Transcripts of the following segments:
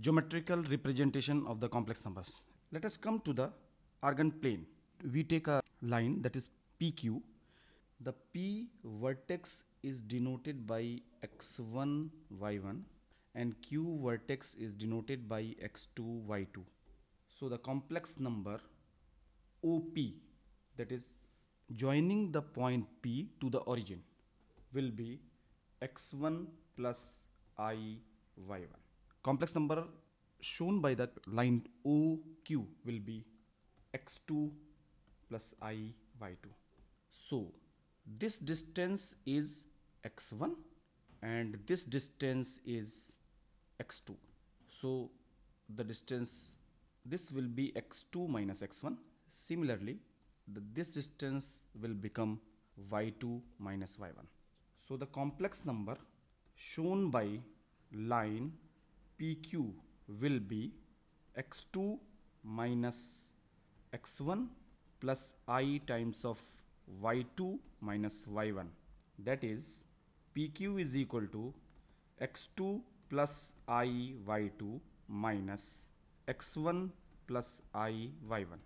geometrical representation of the complex numbers. Let us come to the Argand plane. We take a line that is PQ. The P vertex is denoted by x1, y1 and Q vertex is denoted by x2, y2. So the complex number OP that is joining the point P to the origin will be x1 plus i y1 complex number shown by the line OQ will be x2 plus i y2. So this distance is x1 and this distance is x2. So the distance this will be x2 minus x1. Similarly, the, this distance will become y2 minus y1. So the complex number shown by line PQ will be x2 minus x1 plus i times of y2 minus y1 that is PQ is equal to x2 plus i y2 minus x1 plus i y1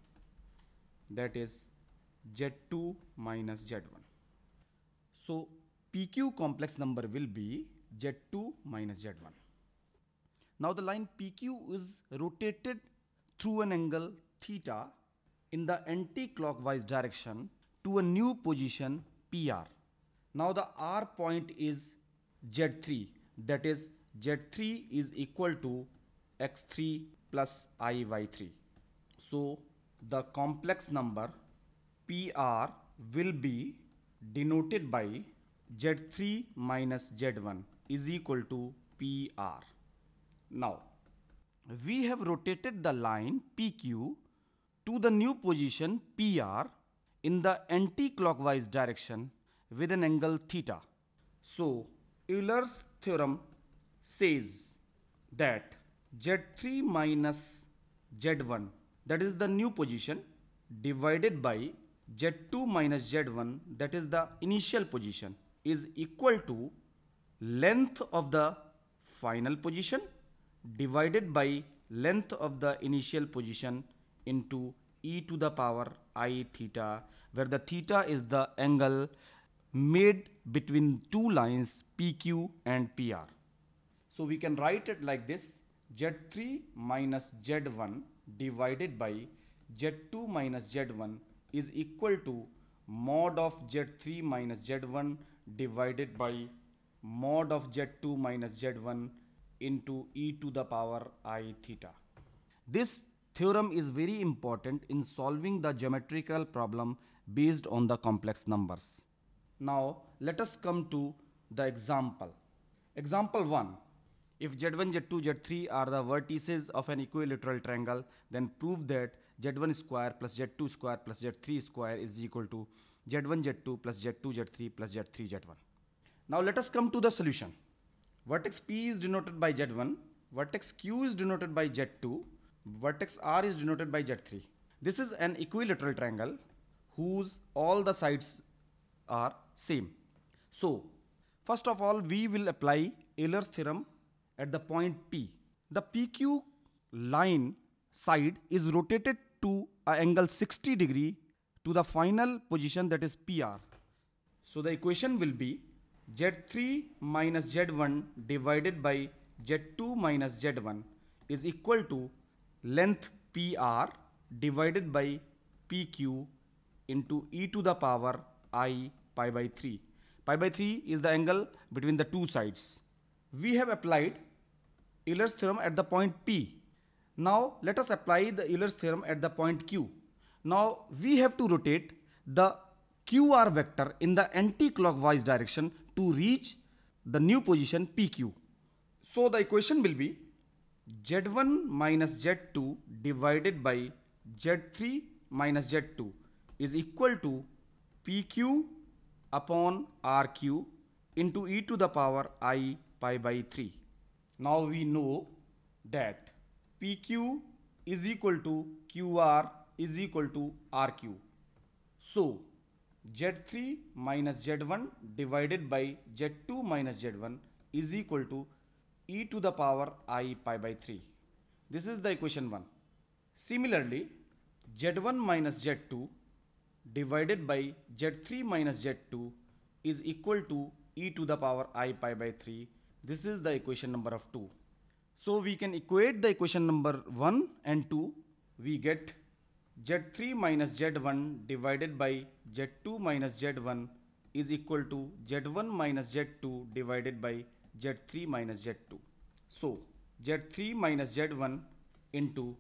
that is z2 minus z1. So, PQ complex number will be z2 minus z1. Now the line PQ is rotated through an angle theta in the anti-clockwise direction to a new position PR. Now the R point is Z3 that is Z3 is equal to X3 plus IY3. So the complex number PR will be denoted by Z3 minus Z1 is equal to PR. Now, we have rotated the line PQ to the new position PR in the anti-clockwise direction with an angle theta. So, Euler's theorem says that Z3 minus Z1 that is the new position divided by Z2 minus Z1 that is the initial position is equal to length of the final position divided by length of the initial position into e to the power i theta where the theta is the angle made between two lines PQ and PR. So we can write it like this Z3 minus Z1 divided by Z2 minus Z1 is equal to mod of Z3 minus Z1 divided by mod of Z2 minus Z1 into e to the power i theta. This theorem is very important in solving the geometrical problem based on the complex numbers. Now let us come to the example. Example 1. If z1, z2, z3 are the vertices of an equilateral triangle, then prove that z1 square plus z2 square plus z3 square is equal to z1, z2 plus z2, z3 plus z3, z1. Now let us come to the solution. Vertex P is denoted by Z1, vertex Q is denoted by Z2, vertex R is denoted by Z3. This is an equilateral triangle whose all the sides are same. So, first of all we will apply Euler's theorem at the point P. The PQ line side is rotated to an angle 60 degree to the final position that is PR. So the equation will be Z3 minus Z1 divided by Z2 minus Z1 is equal to length PR divided by PQ into e to the power i pi by 3. Pi by 3 is the angle between the two sides. We have applied Euler's theorem at the point P. Now let us apply the Euler's theorem at the point Q. Now we have to rotate the QR vector in the anti-clockwise direction to reach the new position PQ. So the equation will be Z1 minus Z2 divided by Z3 minus Z2 is equal to PQ upon RQ into e to the power i pi by 3. Now we know that PQ is equal to QR is equal to RQ. So Z3 minus Z1 divided by Z2 minus Z1 is equal to e to the power i pi by 3. This is the equation 1. Similarly, Z1 minus Z2 divided by Z3 minus Z2 is equal to e to the power i pi by 3. This is the equation number of 2. So we can equate the equation number 1 and 2. We get Z3 minus Z1 divided by Z2 minus Z1 is equal to Z1 minus Z2 divided by Z3 minus Z2. So Z3 minus Z1 into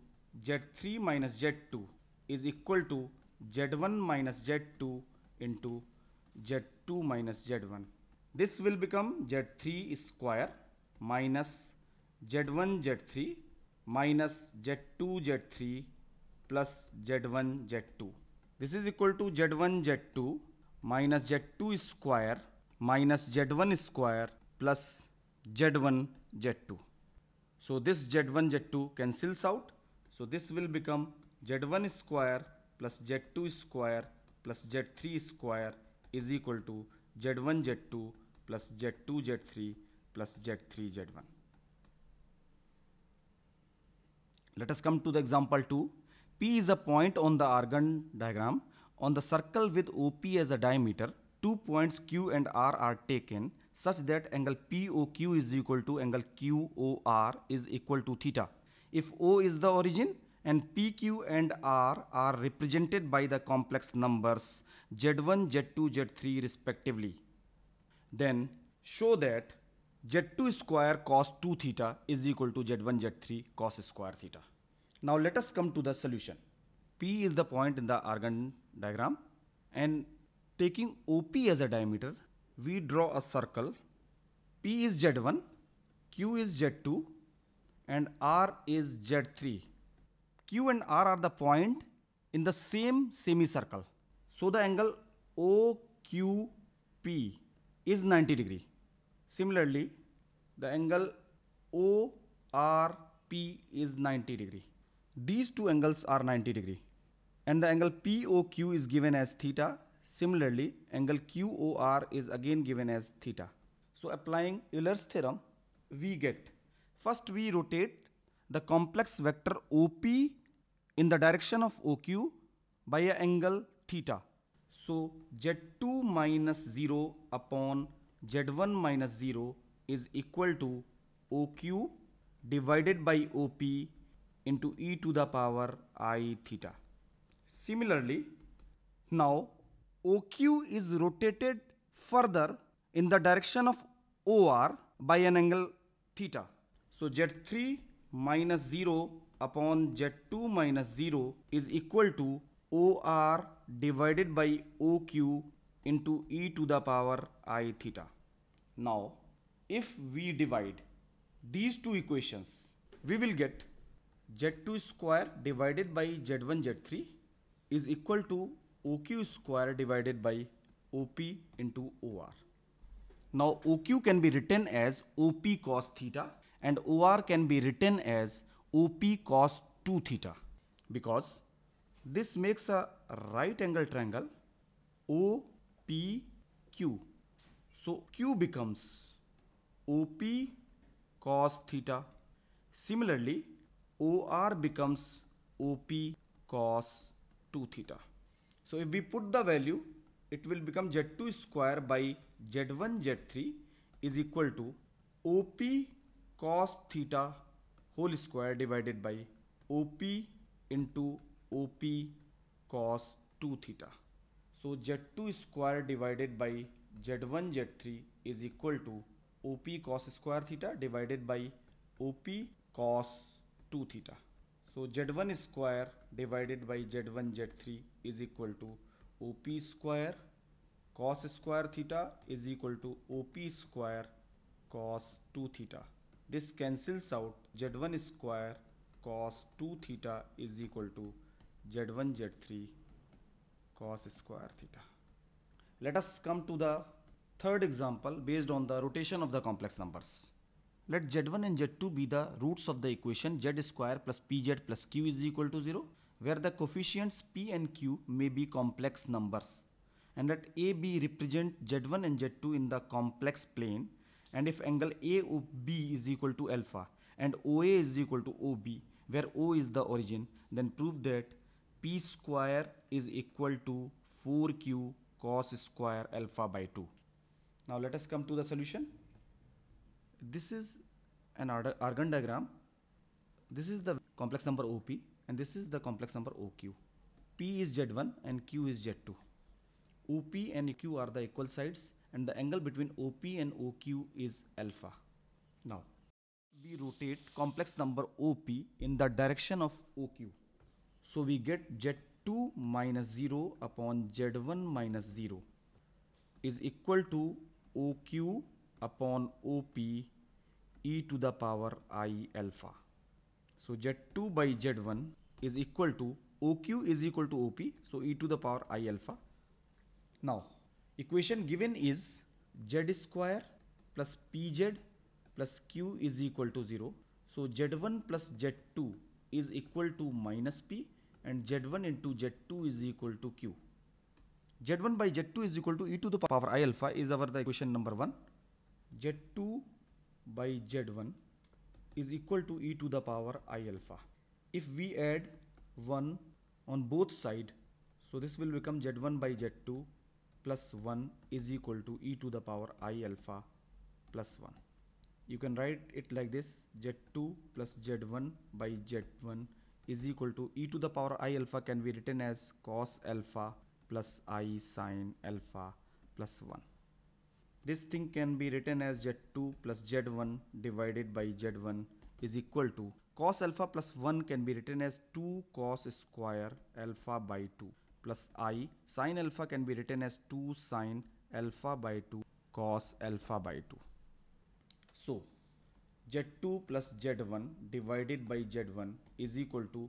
Z3 minus Z2 is equal to Z1 minus Z2 into Z2 minus Z1. This will become Z3 square minus Z1 Z3 minus Z2 Z3 plus Z1, Z2. This is equal to Z1, Z2 minus Z2 square minus Z1 square plus Z1, Z2. So this Z1, Z2 cancels out. So this will become Z1 square plus Z2 square plus Z3 square is equal to Z1, Z2 plus Z2, Z3 plus Z3, Z1. Let us come to the example 2. P is a point on the argon diagram. On the circle with OP as a diameter, two points Q and R are taken such that angle POQ is equal to angle QOR is equal to theta. If O is the origin and PQ and R are represented by the complex numbers Z1, Z2, Z3 respectively. Then show that Z2 square cos 2 theta is equal to Z1, Z3 cos square theta. Now let us come to the solution. P is the point in the argon diagram and taking OP as a diameter, we draw a circle. P is Z1, Q is Z2 and R is Z3. Q and R are the point in the same semicircle. So the angle OQP is 90 degree. Similarly, the angle ORP is 90 degree. These two angles are 90 degree and the angle POQ is given as theta. Similarly, angle QOR is again given as theta. So applying Euler's theorem, we get first we rotate the complex vector OP in the direction of OQ by an angle theta. So Z2 minus 0 upon Z1 minus 0 is equal to OQ divided by OP into e to the power i theta. Similarly, now OQ is rotated further in the direction of OR by an angle theta. So Z3 minus 0 upon Z2 minus 0 is equal to OR divided by OQ into e to the power i theta. Now, if we divide these two equations, we will get Z2 square divided by Z1 Z3 is equal to OQ square divided by OP into OR. Now OQ can be written as OP cos theta and OR can be written as OP cos 2 theta because this makes a right angle triangle OPQ. So Q becomes OP cos theta. Similarly, OR becomes OP cos 2 theta. So if we put the value, it will become Z2 square by Z1 Z3 is equal to OP cos theta whole square divided by OP into OP cos 2 theta. So Z2 square divided by Z1 Z3 is equal to OP cos square theta divided by OP cos 2 theta. So Z1 square divided by Z1 Z3 is equal to OP square cos square theta is equal to OP square cos 2 theta. This cancels out Z1 square cos 2 theta is equal to Z1 Z3 cos square theta. Let us come to the third example based on the rotation of the complex numbers let z1 and z2 be the roots of the equation z square plus pz plus q is equal to 0 where the coefficients p and q may be complex numbers and let AB represent z1 and z2 in the complex plane and if angle AOB is equal to alpha and OA is equal to OB where O is the origin then prove that P square is equal to 4Q cos square alpha by 2. Now let us come to the solution. This is an organ diagram. This is the complex number OP and this is the complex number OQ. P is Z1 and Q is Z2. OP and Q are the equal sides and the angle between OP and OQ is alpha. Now, we rotate complex number OP in the direction of OQ. So, we get Z2 minus 0 upon Z1 minus 0 is equal to OQ upon OP e to the power i alpha. So Z2 by Z1 is equal to OQ is equal to OP. So e to the power i alpha. Now equation given is Z square plus PZ plus Q is equal to 0. So Z1 plus Z2 is equal to minus P and Z1 into Z2 is equal to Q. Z1 by Z2 is equal to e to the power i alpha is our the equation number 1. Z2 by Z1 is equal to e to the power i alpha. If we add 1 on both side, so this will become Z1 by Z2 plus 1 is equal to e to the power i alpha plus 1. You can write it like this Z2 plus Z1 by Z1 is equal to e to the power i alpha can be written as cos alpha plus i sine alpha plus 1 this thing can be written as z2 plus z1 divided by z1 is equal to cos alpha plus 1 can be written as 2 cos square alpha by 2 plus i sine alpha can be written as 2 sine alpha by 2 cos alpha by 2. So z2 plus z1 divided by z1 is equal to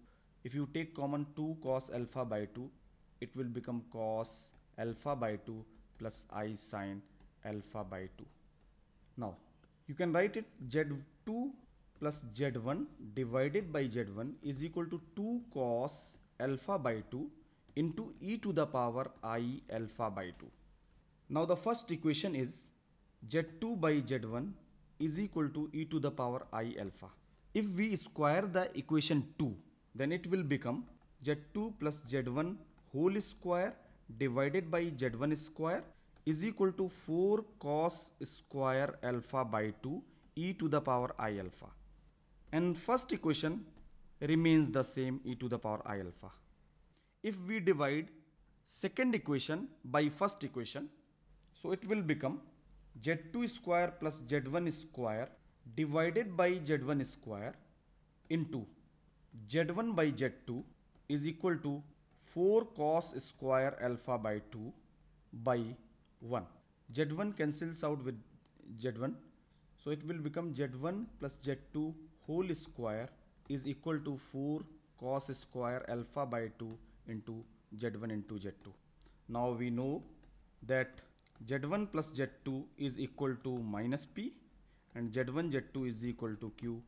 if you take common 2 cos alpha by 2 it will become cos alpha by 2 plus i sine alpha by 2. Now you can write it z2 plus z1 divided by z1 is equal to 2 cos alpha by 2 into e to the power i alpha by 2. Now the first equation is z2 by z1 is equal to e to the power i alpha. If we square the equation 2 then it will become z2 plus z1 whole square divided by z1 square is equal to 4 cos square alpha by 2 e to the power i alpha. And first equation remains the same e to the power i alpha. If we divide second equation by first equation, so it will become z2 square plus z1 square divided by z1 square into z1 by z2 is equal to 4 cos square alpha by 2 by 1. Z1 cancels out with Z1. So it will become Z1 plus Z2 whole square is equal to 4 cos square alpha by 2 into Z1 into Z2. Now we know that Z1 plus Z2 is equal to minus P and Z1 Z2 is equal to Q.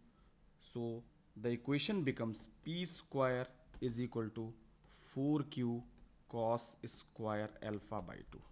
So the equation becomes P square is equal to 4Q cos square alpha by 2.